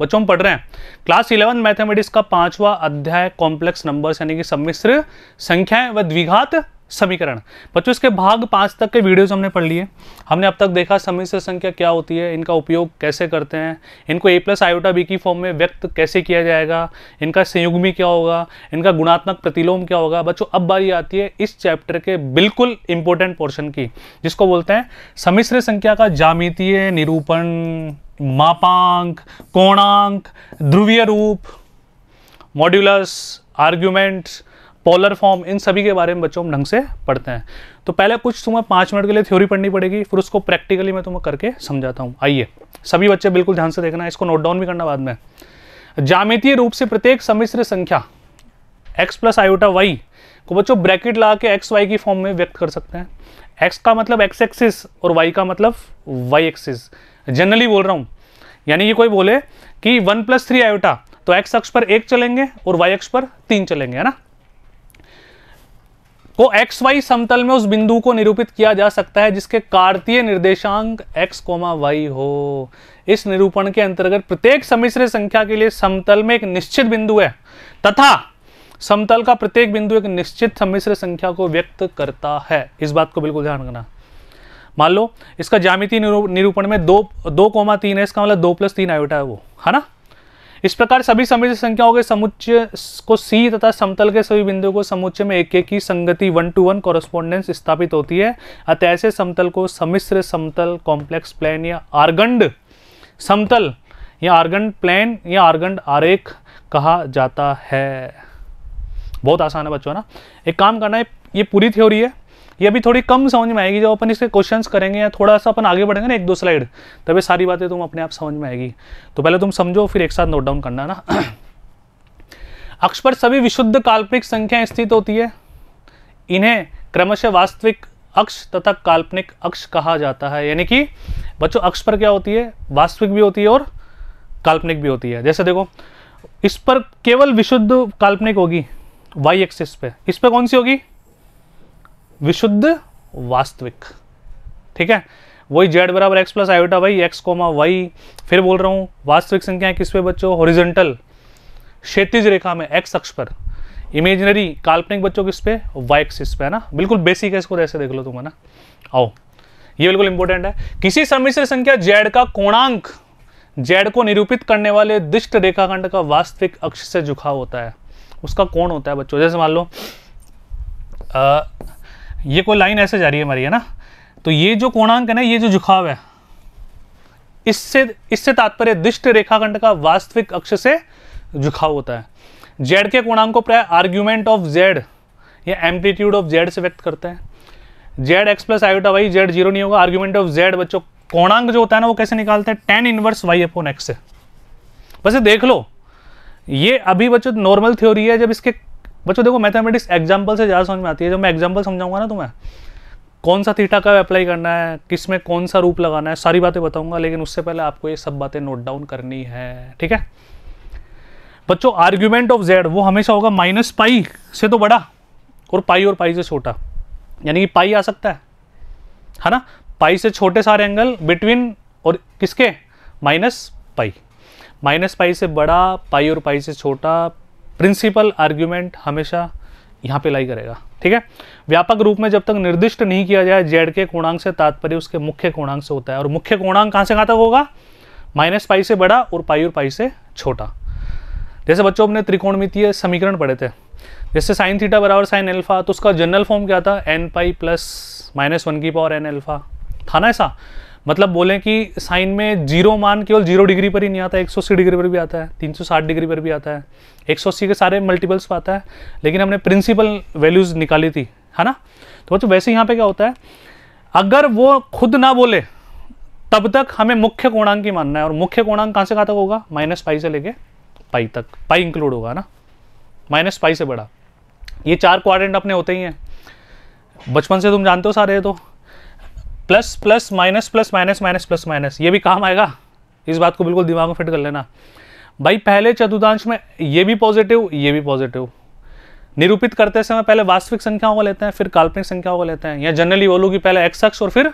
बच्चों हम पढ़ रहे हैं क्लास इलेवन मैथमेटिक्स का पांचवा अध्याय कॉम्प्लेक्स नंबर्स यानी कि सम्मिश्र संख्याएं व द्विघात समीकरण बच्चों इसके भाग पाँच तक के वीडियोस हमने पढ़ लिए हमने अब तक देखा समिश्र संख्या क्या होती है इनका उपयोग कैसे करते हैं इनको ए प्लस आयोटा बी की फॉर्म में व्यक्त कैसे किया जाएगा इनका संयुग्मी क्या होगा इनका गुणात्मक प्रतिलोम क्या होगा बच्चों अब बारी आती है इस चैप्टर के बिल्कुल इंपॉर्टेंट पोर्शन की जिसको बोलते हैं समिश्र संख्या का जामितीय निरूपण मापांक कोणांक ध्रुवीय रूप मॉड्यूलस आर्ग्यूमेंट्स पोलर फॉर्म इन सभी के बारे में बच्चों हम ढंग से पढ़ते हैं तो पहले कुछ तुम्हें पाँच मिनट के लिए थ्योरी पढ़नी पड़ेगी फिर उसको प्रैक्टिकली मैं तुम्हें करके समझाता हूँ आइए सभी बच्चे बिल्कुल ध्यान से देखना इसको नोट डाउन भी करना बाद में जामितीय रूप से प्रत्येक समिश्र संख्या एक्स प्लस आयोटा वाई को बच्चों ब्रैकेट ला के एक्स वाई की फॉर्म में व्यक्त कर सकते हैं एक्स का मतलब एक्स एक्सिस और वाई का मतलब वाई एक्सिस जनरली बोल रहा हूँ यानी ये कोई बोले कि वन प्लस थ्री आयोटा तो एक्स अक्ष पर एक चलेंगे और वाई अक्ष पर तीन चलेंगे है ना को एक्स वाई समतल में उस बिंदु को निरूपित किया जा सकता है जिसके कार्तीय निर्देशांक एक्स कोमा वाई हो इस निरूपण के अंतर्गत प्रत्येक समिश्र संख्या के लिए समतल में एक निश्चित बिंदु है तथा समतल का प्रत्येक बिंदु एक निश्चित समिश्र संख्या को व्यक्त करता है इस बात को बिल्कुल ध्यान रखना मान लो इसका जामिति निरूपण में दो दो कोमा तीन है इसका मतलब दो प्लस तीन आयोटा है वो है ना इस प्रकार सभी समुच्चय संख्याओं के समुच्चय को सी तथा समतल के सभी बिंदुओं को समुच्चय में एक एक की संगति वन टू वन कॉरेस्पॉन्डेंस स्थापित होती है अतः ऐसे समतल को समिश्र समतल कॉम्प्लेक्स प्लेन या आर्गंड समतल या आर्गंड प्लेन या आर्गंड आरेख कहा जाता है बहुत आसान है बच्चों ना एक काम करना है ये पूरी थ्योरी है ये अभी थोड़ी कम समझ में आएगी जब अपन इसके क्वेश्चन करेंगे या थोड़ा सा अपन आगे बढ़ेंगे ना एक दो स्लाइड तब ये सारी बातें तुम अपने आप समझ में आएगी तो पहले तुम समझो फिर एक साथ नोट डाउन करना ना अक्ष पर सभी विशुद्ध काल्पनिक संख्याएं स्थित होती है इन्हें क्रमशः वास्तविक अक्ष तथा काल्पनिक अक्ष कहा जाता है यानी कि बच्चों अक्ष पर क्या होती है वास्तविक भी होती है और काल्पनिक भी होती है जैसे देखो इस पर केवल विशुद्ध काल्पनिक होगी वाई एक्सिस पे इस पर कौन सी होगी विशुद्ध वास्तविक ठीक है वही जेड बराबर x plus iota y x comma y फिर बोल रहा हूँ वास्तविक संख्याएं किस पे बच्चों हॉरिजेंटल क्षेत्रिज रेखा में एक्स अक्ष पर इमेजिनरी काल्पनिक बच्चों किस पे वाई एक्सिस पे है ना बिल्कुल बेसिक है इसको ऐसे देख लो तुम है ना आओ ये बिल्कुल इंपॉर्टेंट है किसी सम्मिश्र संख्या जेड का कोणांक जेड को निरूपित करने वाले दिष्ट रेखाखंड का वास्तविक अक्ष से झुकाव होता है उसका कोण होता है बच्चों जैसे मान लो ये कोई लाइन ऐसे जा रही है हमारी है ना तो ये जो कोणांक है ना ये जो झुकाव है इससे इससे तात्पर्य दिष्ट रेखाखंड का वास्तविक अक्ष से झुकाव होता है जेड के कोणांक को प्राय आर्ग्यूमेंट ऑफ जेड या एम्पलीट्यूड ऑफ जेड से व्यक्त करते हैं z x plus iota y z zero नहीं होगा आर्ग्यूमेंट ऑफ जेड बच्चों कोणांक जो होता है ना वो कैसे निकालते हैं tan inverse y upon x से वैसे देख लो ये अभी बच्चों नॉर्मल थ्योरी है जब इसके बच्चों देखो मैथमेटिक्स एग्जाम्पल से ज़्यादा समझ में आती है जब मैं एग्जाम्पल समझाऊंगा ना तुम्हें कौन सा थीटा का अप्लाई करना है किस में कौन सा रूप लगाना है सारी बातें बताऊंगा लेकिन उससे पहले आपको ये सब बातें नोट डाउन करनी है ठीक है बच्चों आर्ग्यूमेंट ऑफ जेड वो हमेशा होगा माइनस पाई से तो बड़ा और पाई और पाई से छोटा यानी कि पाई आ सकता है है ना पाई से छोटे सारे एंगल बिटवीन और किसके माइनस पाई माइनस पाई से बड़ा पाई और पाई से छोटा प्रिंसिपल आर्ग्यूमेंट हमेशा यहाँ पे लाई करेगा ठीक है व्यापक रूप में जब तक निर्दिष्ट नहीं किया जाए जेड के कोणांक से तात्पर्य उसके मुख्य कोणांक से होता है और मुख्य कोणांक कहाँ से कहाँ तक होगा माइनस पाई से बड़ा और पाई और पाई से छोटा जैसे बच्चों अपने त्रिकोणमितीय समीकरण पढ़े थे जैसे साइन थीटा बराबर साइन एल्फा तो उसका जनरल फॉर्म क्या था n pi plus minus one की पावर एन एल्फा था ना ऐसा मतलब बोलें कि साइन में जीरो मान केवल जीरो डिग्री पर ही नहीं आता है एक डिग्री पर भी आता है 360 डिग्री पर भी आता है एक के सारे मल्टीपल्स पर आता है लेकिन हमने प्रिंसिपल वैल्यूज़ निकाली थी है ना तो बच्चों वैसे यहाँ पे क्या होता है अगर वो खुद ना बोले तब तक हमें मुख्य कोणांक ही मानना है और मुख्य कोणांक कहाँ से कहाँ तक होगा माइनस पाई से लेके पाई तक पाई इंक्लूड होगा ना माइनस पाई से बड़ा ये चार क्वाड्रेंट अपने होते ही हैं बचपन से तुम जानते हो सारे तो plus plus minus plus minus minus plus minus ये भी काम आएगा इस बात को बिल्कुल दिमाग में फिट कर लेना भाई पहले चतुर्थांश में ये भी पॉजिटिव ये भी पॉजिटिव निरूपित करते समय पहले वास्तविक संख्याओं को लेते हैं फिर काल्पनिक संख्याओं को लेते हैं या जनरली बोलूँ कि पहले एक्स अक्ष और फिर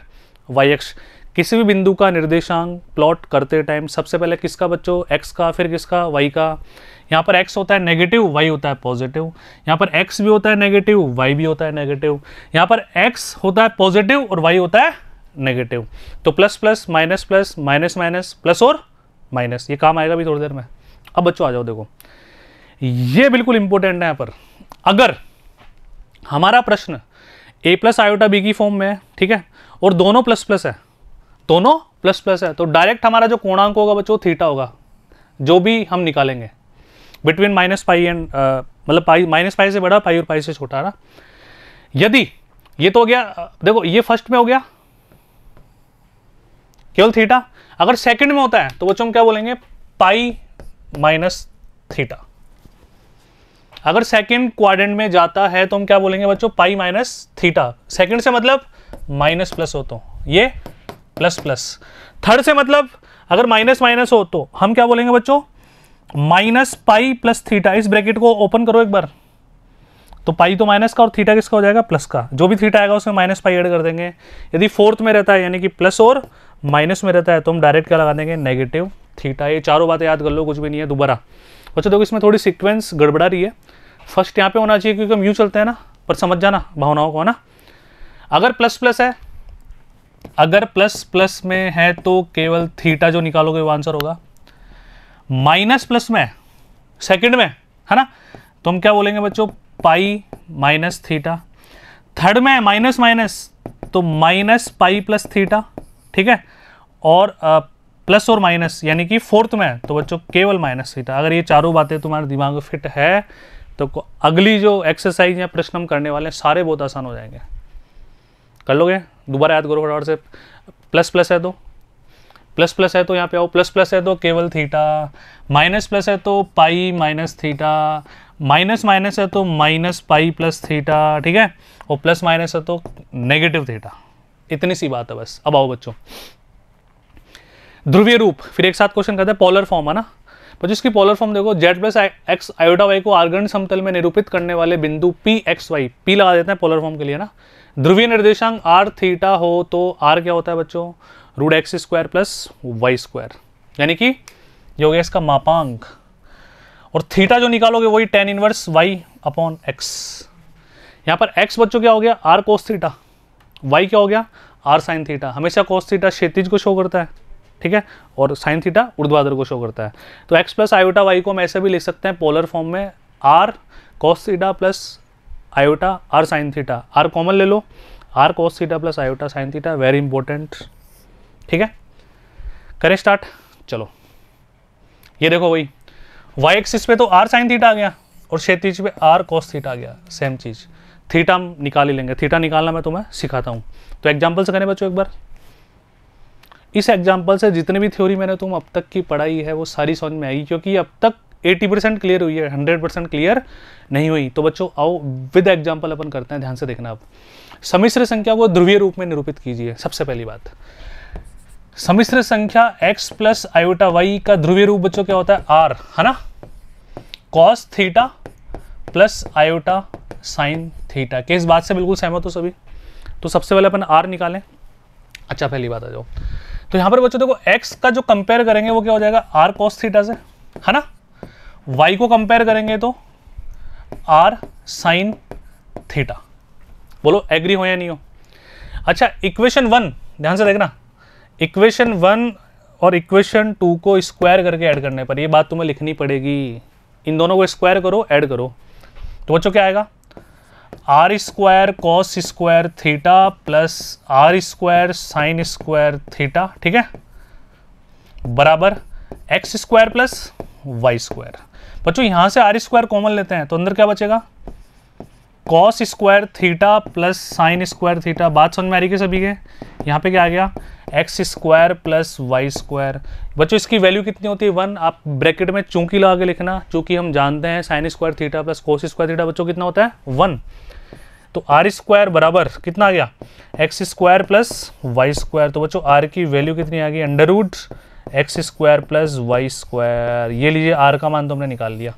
वाई एक्स किसी भी बिंदु का निर्देशांक प्लॉट करते टाइम सबसे पहले किसका बच्चों एक्स का फिर किसका वाई का यहाँ पर x होता है नेगेटिव y होता है पॉजिटिव यहाँ पर x भी होता है नेगेटिव y भी होता है नेगेटिव यहाँ पर x होता है पॉजिटिव और y होता है नेगेटिव तो plus plus minus plus minus minus plus और माइनस ये काम आएगा भी थोड़ी देर में अब बच्चों आ जाओ देखो ये बिल्कुल इंपॉर्टेंट है यहाँ पर अगर हमारा प्रश्न ए प्लस आयोटा बी की फॉर्म में है ठीक है और दोनों प्लस प्लस है दोनों प्लस प्लस है तो डायरेक्ट हमारा जो कोणांक होगा बच्चों थीटा होगा जो भी हम निकालेंगे बिटवीन माइनस पाई एंड मतलब पाई माइनस पाई से बड़ा पाई और पाई से छोटा रहा यदि ये तो हो गया देखो ये फर्स्ट में हो गया केवल थीटा अगर सेकंड में होता है तो बच्चों हम क्या बोलेंगे पाई माइनस थीटा अगर सेकंड क्वाड्रेंट में जाता है तो हम क्या बोलेंगे बच्चों पाई माइनस थीटा सेकंड से मतलब माइनस प्लस हो तो ये प्लस प्लस थर्ड से मतलब अगर माइनस माइनस हो तो हम क्या बोलेंगे बच्चों माइनस पाई प्लस थीटा इस ब्रैकेट को ओपन करो एक बार तो पाई तो माइनस का और थीटा किसका हो जाएगा प्लस का जो भी थीटा आएगा उसमें माइनस पाई ऐड कर देंगे यदि फोर्थ में रहता है यानी कि प्लस और माइनस में रहता है तो हम डायरेक्ट क्या लगा देंगे नेगेटिव थीटा ये चारों बातें याद कर लो कुछ भी नहीं है दोबारा अच्छा देखो इसमें थोड़ी सिक्वेंस गड़बड़ा रही है फर्स्ट यहाँ पे होना चाहिए क्योंकि हम यूँ चलते हैं ना पर समझ जाना भावनाओं को है ना अगर प्लस प्लस है अगर प्लस प्लस में है तो केवल थीटा जो निकालोगे वो आंसर होगा माइनस प्लस में सेकंड में है ना तो हम क्या बोलेंगे बच्चों पाई माइनस थीटा थर्ड में माइनस माइनस तो माइनस पाई प्लस थीटा ठीक है और आ, प्लस और माइनस यानी कि फोर्थ में तो बच्चों केवल माइनस थीटा अगर ये चारों बातें तुम्हारे दिमाग में फिट है तो अगली जो एक्सरसाइज या प्रश्न हम करने वाले हैं सारे बहुत आसान हो जाएंगे कर लोगे दोबारा याद करो फटाफट से प्लस प्लस है तो प्लस प्लस है तो यहाँ पे आओ प्लस प्लस है तो केवल थीटा माइनस प्लस है तो pi minus theta minus minus है तो माइनस पाई प्लस थीटा ठीक है और प्लस माइनस है तो नेगेटिव थीटा इतनी सी बात है बस अब आओ बच्चों ध्रुवीय रूप फिर एक साथ क्वेश्चन करते हैं पॉलर फॉर्म है ना पर तो जिसकी पॉलर फॉर्म देखो z plus x iota y को आर्गन समतल में निरूपित करने वाले बिंदु पी एक्स वाई पी लगा देते हैं पॉलर फॉर्म के लिए ना ध्रुवीय निर्देशांक आर थीटा हो तो आर क्या होता है बच्चों root x square plus y square यानी कि ये हो गया इसका मापांक और थीटा जो निकालोगे वही tan inverse y upon x यहाँ पर एक्स बच्चों क्या हो गया आर कोस थीटा वाई क्या हो गया आर साइन थीटा हमेशा कोस थीटा क्षेत्रिज को शो करता है ठीक है और साइन थीटा उर्ध्वाधर को शो करता है तो एक्स प्लस आयोटा वाई को हम ऐसे भी लिख सकते हैं पोलर फॉर्म में r cos theta plus iota r sine theta r common ले लो r cos theta plus iota sine theta very important ठीक है करें स्टार्ट चलो ये देखो भाई वाई एक्सिस पे तो आर साइन थीटा आ गया और क्षेत्रीज पे आर कॉस थीटा आ गया सेम चीज़ थीटा निकाल ही लेंगे थीटा निकालना मैं तुम्हें सिखाता हूँ तो एग्जाम्पल से करें बच्चों एक बार इस एग्जाम्पल से जितने भी थ्योरी मैंने तुम अब तक की पढ़ाई है वो सारी समझ में आई क्योंकि अब तक 80 परसेंट क्लियर हुई है 100 परसेंट क्लियर नहीं हुई तो बच्चों आओ विद एग्जाम्पल अपन करते हैं ध्यान से देखना आप समिश्र संख्या को ध्रुवीय रूप में निरूपित कीजिए सबसे पहली बात समिश्र संख्या x प्लस आयोटा वाई का ध्रुवीय रूप बच्चों क्या होता है r है ना cos theta plus iota sine theta के इस बात से बिल्कुल सहमत हो सभी तो सबसे पहले अपन r निकालें अच्छा पहली बात आ जाओ तो यहां पर बच्चों देखो x का जो कंपेयर करेंगे वो क्या हो जाएगा r cos थीटा से है ना y को कंपेयर करेंगे तो r साइन थीटा बोलो एग्री हो या नहीं हो अच्छा इक्वेशन वन ध्यान से देखना इक्वेशन वन और इक्वेशन टू को स्क्वायर करके ऐड करने पर ये बात तुम्हें लिखनी पड़ेगी इन दोनों को स्क्वायर करो ऐड करो तो बच्चों क्या आएगा r square cos square theta plus r square sine square theta ठीक है बराबर x square plus y square बच्चों यहां से आर स्क्वायर कॉमन लेते हैं तो अंदर क्या बचेगा cos square theta plus sine square theta बात समझ में आ रही है सभी के यहाँ पे क्या आ गया x square plus y square बच्चों इसकी वैल्यू कितनी होती है वन आप ब्रैकेट में चूंकी लगा के लिखना चूंकि हम जानते हैं sine square theta plus cos square theta बच्चों कितना होता है वन तो आर स्क्वायर बराबर कितना आ गया x square plus y square तो बच्चों आर की वैल्यू कितनी आ गई under root x square plus y square ये लीजिए आर का मान तो हमने निकाल लिया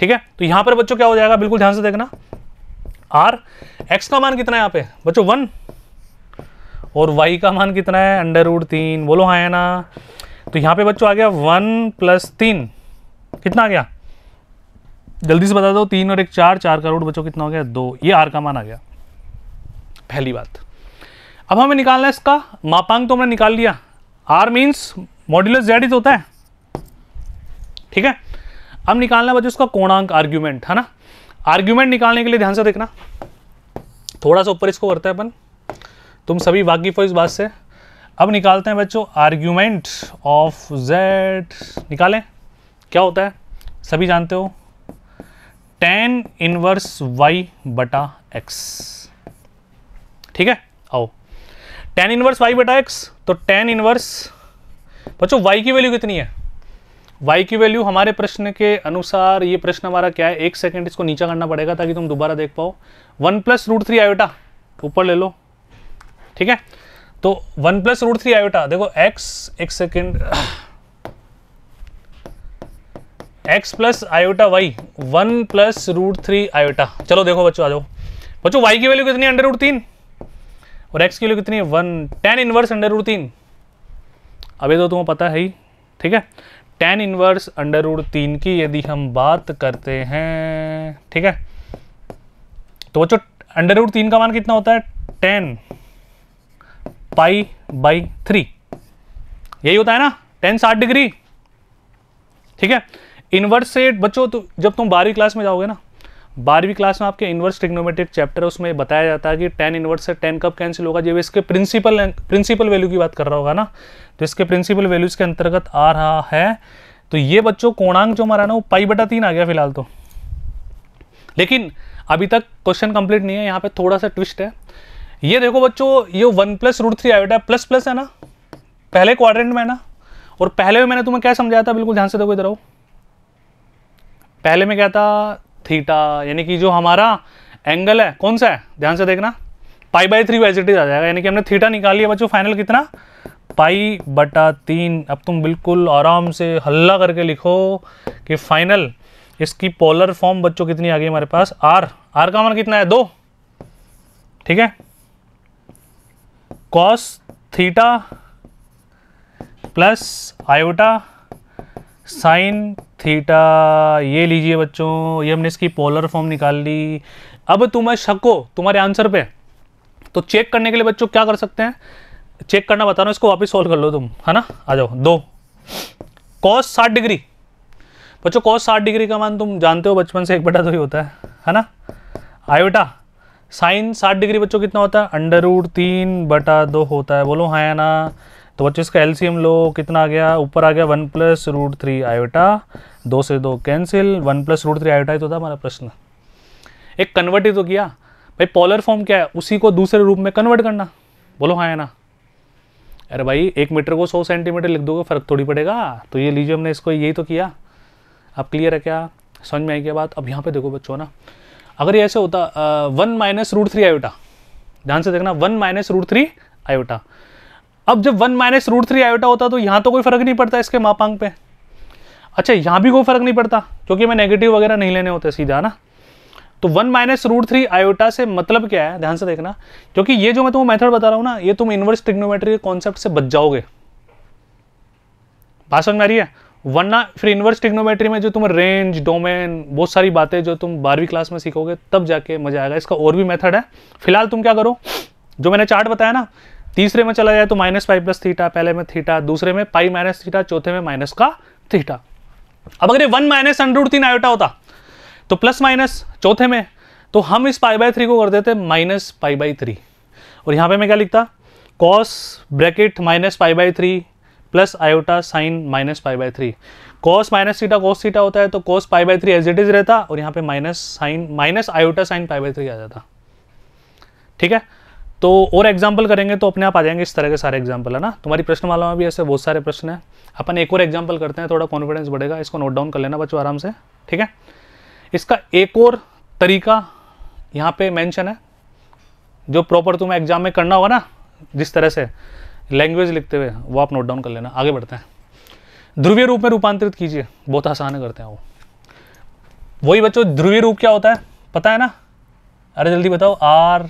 ठीक है तो यहां पर बच्चों क्या हो जाएगा बिल्कुल ध्यान से देखना आर एक्स का मान कितना है यहाँ पे बच्चों वन और वाई का मान कितना है अंडर रूट तीन बोलो हाँ है ना तो यहाँ पे बच्चों आ गया वन प्लस तीन कितना आ गया जल्दी से बता दो तीन और एक चार चार का रूट बच्चों कितना हो गया दो ये आर का मान आ गया पहली बात अब हमें निकालना है इसका मापांक तो हमने निकाल लिया r means modulus z is होता है ठीक है अब निकालना है बच्चों इसका कोणांक आर्ग्यूमेंट है ना आर्ग्यूमेंट निकालने के लिए ध्यान से देखना थोड़ा सा ऊपर इसको करते हैं अपन तुम सभी वाकिफ हो इस बात से अब निकालते हैं बच्चों आर्ग्यूमेंट ऑफ जेड निकालें क्या होता है सभी जानते हो टेन इनवर्स वाई बटा एक्स ठीक है आओ टेन इनवर्स वाई बटा एक्स तो टेन इनवर्स बच्चों वाई की वैल्यू कितनी है y की वैल्यू हमारे प्रश्न के अनुसार ये प्रश्न हमारा क्या है एक सेकंड इसको नीचा करना पड़ेगा ताकि तुम दोबारा देख पाओ one plus root three iota ऊपर ले लो ठीक है तो one plus root three iota देखो x एक second x plus iota y one plus root three iota चलो देखो बच्चों आ जाओ बच्चों y की वैल्यू कितनी अंडर रूट तीन और x की वैल्यू कितनी है one tan inverse under root तीन अभी तो तुम्हें पता है ही ठीक है टेन इनवर्स अंडर रूड तीन की यदि हम बात करते हैं ठीक है तो बच्चों अंडर रूड तीन का मान कितना होता है टेन पाई बाई थ्री यही होता है ना टेन साठ डिग्री ठीक है इनवर्स से बच्चों तो जब तुम बारहवीं क्लास में जाओगे ना बारहवीं क्लास में आपके इन्वर्स ट्रिग्नोमेट्रिक चैप्टर है उसमें बताया जाता है कि टेन इन्वर्स से टेन कब कैंसिल होगा जब इसके प्रिंसिपल प्रिंसिपल वैल्यू की बात कर रहा होगा ना तो इसके प्रिंसिपल वैल्यूज के अंतर्गत आ रहा है तो ये बच्चों कोणांक जो हमारा ना वो पाई बटा तीन आ गया फिलहाल तो लेकिन अभी तक क्वेश्चन कंप्लीट नहीं है यहाँ पे थोड़ा सा ट्विस्ट है ये देखो बच्चों ये one plus root three i बेटा प्लस प्लस है ना पहले क्वाड्रेंट में है ना और पहले में मैंने तुम्हें क्या समझाया था बिल्कुल ध्यान से देखो इधर आओ पहले में क्या था थीटा यानी कि जो हमारा एंगल है कौन सा है ध्यान से देखना पाई बाई थ्री बाई आ जाएगा यानी कि हमने थीटा निकाल लिया बच्चों फाइनल कितना पाई बटा तीन अब तुम बिल्कुल आराम से हल्ला करके लिखो कि फाइनल इसकी पोलर फॉर्म बच्चों कितनी आ गई हमारे पास आर आर का मान कितना है दो ठीक है cos theta plus iota sine theta ये लीजिए बच्चों ये हमने इसकी पोलर फॉर्म निकाल ली अब तुम्हें शक हो तुम्हारे आंसर पे तो चेक करने के लिए बच्चों क्या कर सकते हैं चेक करना बता रहा हूँ इसको वापस सॉल्व कर लो तुम है ना आ जाओ दो कॉस साठ डिग्री बच्चों कॉस साठ डिग्री का मान तुम जानते हो बचपन से एक बटा दो ही होता है है ना आयोटा साइन साठ डिग्री बच्चों कितना होता है अंडर रूट तीन बटा दो होता है बोलो हाँ ना तो बच्चों इसका एलसीएम लो कितना आ गया ऊपर आ गया one plus root three iota दो से दो cancel one plus root three iota ही तो था हमारा प्रश्न एक कन्वर्ट ही तो किया भाई पॉलर फॉर्म क्या है उसी को दूसरे रूप में कन्वर्ट करना बोलो हाँ है ना अरे भाई एक मीटर को सौ सेंटीमीटर लिख दोगे फ़र्क थोड़ी पड़ेगा तो ये लीजिए हमने इसको यही तो किया अब क्लियर है क्या समझ में आई क्या बात अब यहाँ पे देखो बच्चों ना अगर ये ऐसे होता one minus root three iota ध्यान से देखना one minus root three iota अब जब one minus root three iota होता तो यहाँ तो कोई फर्क नहीं पड़ता इसके मापांक पे अच्छा यहाँ भी कोई फर्क नहीं पड़ता क्योंकि मैं नेगेटिव वगैरह नहीं लेने होते सीधा ना तो one minus root three iota से मतलब क्या है ध्यान से देखना क्योंकि ये जो मैं तुम्हें मेथड बता रहा हूँ ना ये तुम इन्वर्स ट्रिग्नोमेट्री के कॉन्सेप्ट से बच जाओगे बात समझ में आ रही है वरना फिर इन्वर्स टिग्नोमेट्री में जो तुम रेंज डोमेन बहुत सारी बातें जो तुम बारहवीं क्लास में सीखोगे तब जाके मजा आएगा इसका और भी मेथड है फिलहाल तुम क्या करो जो मैंने चार्ट बताया ना तीसरे में चला जाए तो माइनस पाई प्लस थीटा पहले में थीटा दूसरे में पाई माइनस थीटा चौथे में माइनस का थीटा अब अगर ये वन माइनस अंडरूट तीन आयोटा होता तो प्लस माइनस चौथे में तो हम इस पाई बाई थ्री को कर देते माइनस पाई बाई थ्री और यहां पे मैं क्या लिखता cos bracket minus pi by three plus iota sine minus pi by three cos minus theta cos theta होता है तो cos pi by three as it is रहता और यहां पे minus sine minus iota sine pi by three आ जाता ठीक है तो और एग्जाम्पल करेंगे तो अपने आप आ जाएंगे इस तरह के सारे एग्जाम्पल है ना तुम्हारी प्रश्न वालों में भी ऐसे बहुत सारे प्रश्न हैं अपन एक और एग्जाम्पल करते हैं थोड़ा कॉन्फिडेंस बढ़ेगा इसको नोट डाउन कर लेना बच्चों आराम से ठीक है इसका एक और तरीका यहाँ पे मेंशन है जो प्रॉपर तुम्हें एग्जाम में करना होगा ना जिस तरह से लैंग्वेज लिखते हुए वो आप नोट डाउन कर लेना आगे बढ़ते हैं ध्रुवीय रूप में रूपांतरित कीजिए बहुत आसान करते हैं वो वही बच्चों ध्रुवीय रूप क्या होता है पता है ना अरे जल्दी बताओ r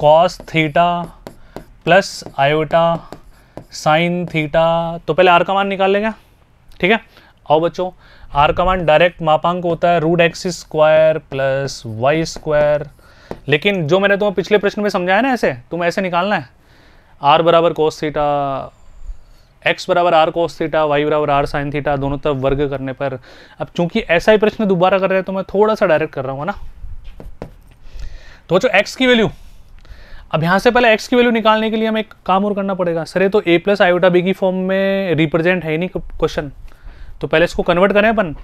cos theta plus iota sine theta तो पहले आर का मान निकाल लेंगे ठीक है आओ बच्चों आर का मान डायरेक्ट मापांक होता है root x square plus y square लेकिन जो मैंने तुम्हें पिछले प्रश्न में समझाया ना ऐसे तुम्हें ऐसे निकालना है आर बराबर कोस थीटा एक्स बराबर आर कोस थीटा वाई बराबर आर साइन थीटा दोनों तरफ वर्ग करने पर अब चूंकि ऐसा ही प्रश्न दोबारा कर रहे हैं तो मैं थोड़ा सा डायरेक्ट कर रहा हूँ ना तो बच्चों एक्स की वैल्यू अब यहाँ से पहले एक्स की वैल्यू निकालने के लिए हमें एक काम और करना पड़ेगा सर ये तो ए प्लस आयोटा बी की फॉर्म में रिप्रेजेंट है ही नहीं क्वेश्चन तो पहले इसको कन्वर्ट करें अपन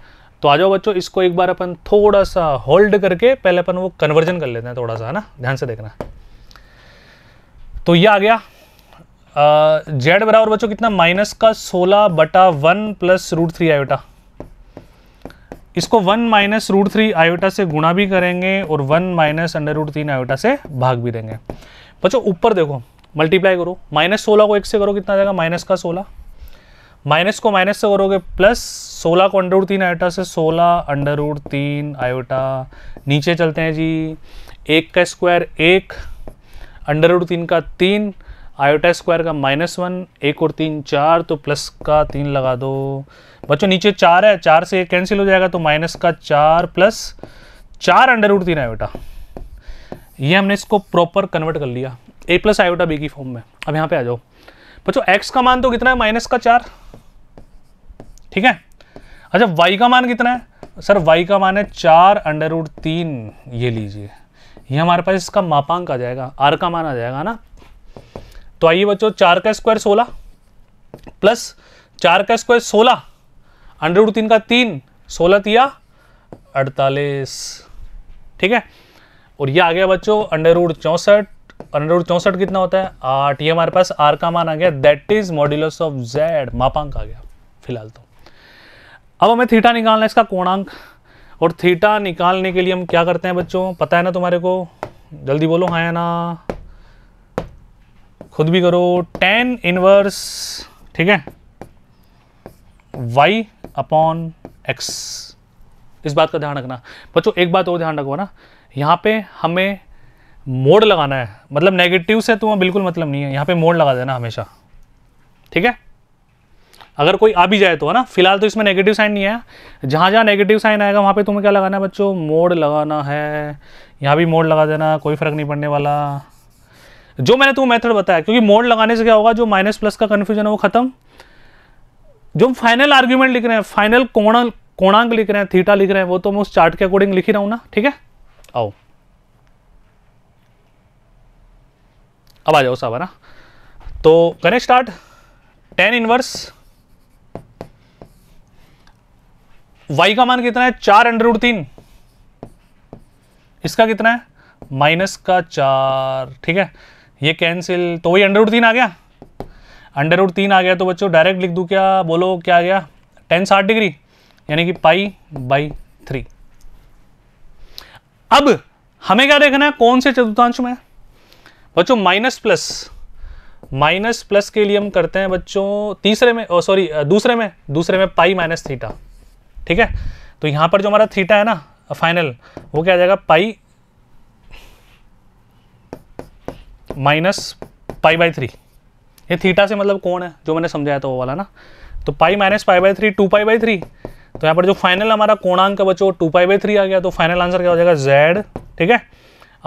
तो आ जाओ बच्चों इसको एक बार अपन थोड़ा सा होल्ड करके पहले अपन वो कन्वर्जन कर लेते हैं थोड़ा सा है ना ध्यान से देखना तो ये आ गया जेड बराबर बच्चों कितना माइनस का सोलह बटा one plus root three iota इसको one minus root three iota से गुणा भी करेंगे और वन माइनस अंडर रूट तीन आयोटा से भाग भी देंगे बच्चों ऊपर देखो मल्टीप्लाई करो माइनस सोलह को एक से करो कितना आ जाएगा माइनस का सोलह माइनस को माइनस से करोगे प्लस सोलह को अंडर रूट तीन आयोटा से सोलह अंडर रूट तीन आयोटा नीचे चलते हैं जी एक का स्क्वायर एक अंडर रूट तीन का तीन आयोटा स्क्वायर का माइनस वन एक और तीन चार तो प्लस का तीन लगा दो बच्चों नीचे चार है चार से कैंसिल हो जाएगा तो माइनस का चार प्लस चार अंडर रूट तीन आयोटा ये हमने इसको प्रॉपर कन्वर्ट कर लिया ए प्लस आयोटा बी की फॉर्म में अब यहाँ पे आ जाओ बच्चों एक्स का मान तो कितना है माइनस का चार ठीक है अच्छा वाई का मान कितना है सर वाई का मान है चार अंडर रूट तीन ये लीजिए ये हमारे पास इसका मापांक आ जाएगा आर का मान आ जाएगा ना तो आइए बच्चों चार का स्क्वायर सोलह प्लस चार का स्क्वायर सोलह अंडर रूट तीन का तीन सोलह तिया अड़तालीस ठीक है और ये आ गया बच्चों अंडर रूट चौंसठ अंडर रूट चौंसठ कितना होता है आठ ये हमारे पास आर का मान आ गया that is modulus of z मापांक आ गया फिलहाल तो अब हमें थीटा निकालना है इसका कोणांक और थीटा निकालने के लिए हम क्या करते हैं बच्चों पता है ना तुम्हारे को जल्दी बोलो हाँ या ना खुद भी करो टेन इनवर्स ठीक है वाई अपॉन एक्स इस बात का ध्यान रखना बच्चों एक बात और ध्यान रखो ना यहाँ पे हमें मोड लगाना है मतलब नेगेटिव से तो बिल्कुल मतलब नहीं है यहाँ पे मोड लगा देना हमेशा ठीक है अगर कोई आ भी जाए तो है ना फिलहाल तो इसमें नेगेटिव साइन नहीं है जहाँ जहाँ नेगेटिव साइन आएगा वहाँ पे तुम्हें क्या लगाना है बच्चों मोड लगाना है यहाँ भी मोड लगा देना कोई फ़र्क नहीं पड़ने वाला जो मैंने तुम्हें मेथड बताया क्योंकि मोड लगाने से क्या होगा जो माइनस प्लस का कन्फ्यूजन है वो खत्म जो हम फाइनल आर्ग्यूमेंट लिख रहे हैं फाइनल कोण कोणांक लिख रहे हैं थीटा लिख रहे हैं वो तो मैं उस चार्ट के अकॉर्डिंग लिख ही रहा हूं ना ठीक है आओ अब आ जाओ साहब ना तो करें स्टार्ट टेन इनवर्स वाई का मान कितना है चार अंडरवुड तीन इसका कितना है माइनस का चार ठीक है ये कैंसिल तो वही अंडर तीन आ गया अंडर रूट तीन आ गया तो बच्चों डायरेक्ट लिख दूँ क्या बोलो क्या आ गया टेन साठ डिग्री यानी कि पाई बाई थ्री अब हमें क्या देखना है कौन से चतुर्थांश में बच्चों माइनस प्लस माइनस प्लस के लिए हम करते हैं बच्चों तीसरे में सॉरी दूसरे में दूसरे में पाई माइनस थीटा ठीक है तो यहाँ पर जो हमारा थीटा है ना फाइनल वो क्या आ जाएगा pi minus pi by three ये थीटा से मतलब कौन है जो मैंने समझाया था वो वाला ना तो pi minus pi by three two pi by three तो यहाँ पर जो फाइनल हमारा कोणांक है बच्चों टू पाई बाई थ्री आ गया तो फाइनल आंसर क्या हो जाएगा जेड ठीक है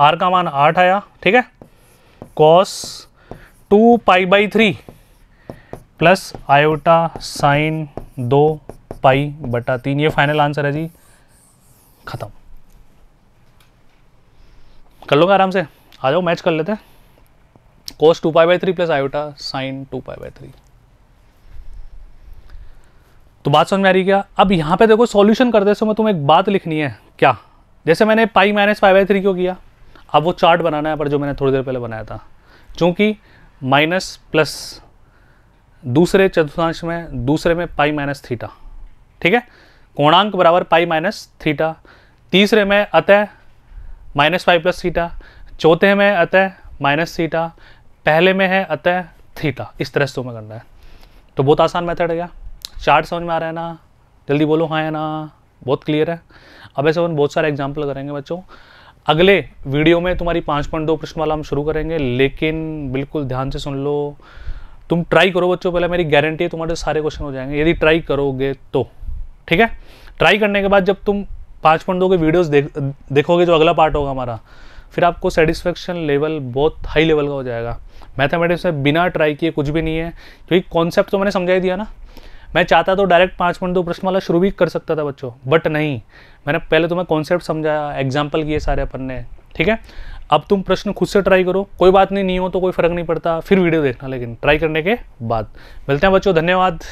आर का मान आठ आया ठीक है cos two pi by three plus iota sine दो पाई बटा तीन ये फाइनल आंसर है जी ख़त्म कर लोगे आराम से आ जाओ मैच कर लेते हैं cos two pi by three plus iota sine two pi by three तो बात समझ में आ रही क्या अब यहां पे देखो सॉल्यूशन करते समय तुम्हें एक बात लिखनी है क्या जैसे मैंने pi minus pi by three क्यों किया अब वो चार्ट बनाना है पर जो मैंने थोड़ी देर पहले बनाया था चूँकि माइनस प्लस दूसरे चतुर्थांश में दूसरे में पाई माइनस थीटा ठीक है कोणांक बराबर पाई माइनस थीटा तीसरे में अतः माइनस पाई प्लस थीटा चौथे में अतः माइनस थीटा पहले में है अतः थीटा इस तरह से तुम्हें तो करना है तो बहुत आसान मेथड है क्या चार्ट समझ में आ रहा है ना जल्दी बोलो हाँ है ना बहुत क्लियर है अब ऐसे अपन बहुत सारे एग्जाम्पल करेंगे बच्चों अगले वीडियो में तुम्हारी पाँच पॉइंट दो प्रश्न वाला हम शुरू करेंगे लेकिन बिल्कुल ध्यान से सुन लो तुम ट्राई करो बच्चों पहले मेरी गारंटी है तुम्हारे सारे क्वेश्चन हो जाएंगे यदि ट्राई करोगे तो ठीक है ट्राई करने के बाद जब तुम पाँच पॉइंट दो के वीडियोज़ देख देखोगे जो अगला पार्ट होगा हमारा फिर आपको सेटिस्फेक्शन लेवल बहुत हाई लेवल का हो जाएगा मैथमेटिक्स में बिना ट्राई किए कुछ भी नहीं है क्योंकि कॉन्सेप्ट तो मैंने समझा ही दिया ना मैं चाहता तो डायरेक्ट पाँच मिनट दो प्रश्न वाला शुरू भी कर सकता था बच्चों बट नहीं मैंने पहले तुम्हें कॉन्सेप्ट समझाया एग्जाम्पल किए सारे अपन ने ठीक है अब तुम प्रश्न खुद से ट्राई करो कोई बात नहीं नहीं हो तो कोई फर्क नहीं पड़ता फिर वीडियो देखना लेकिन ट्राई करने के बाद मिलते हैं बच्चों धन्यवाद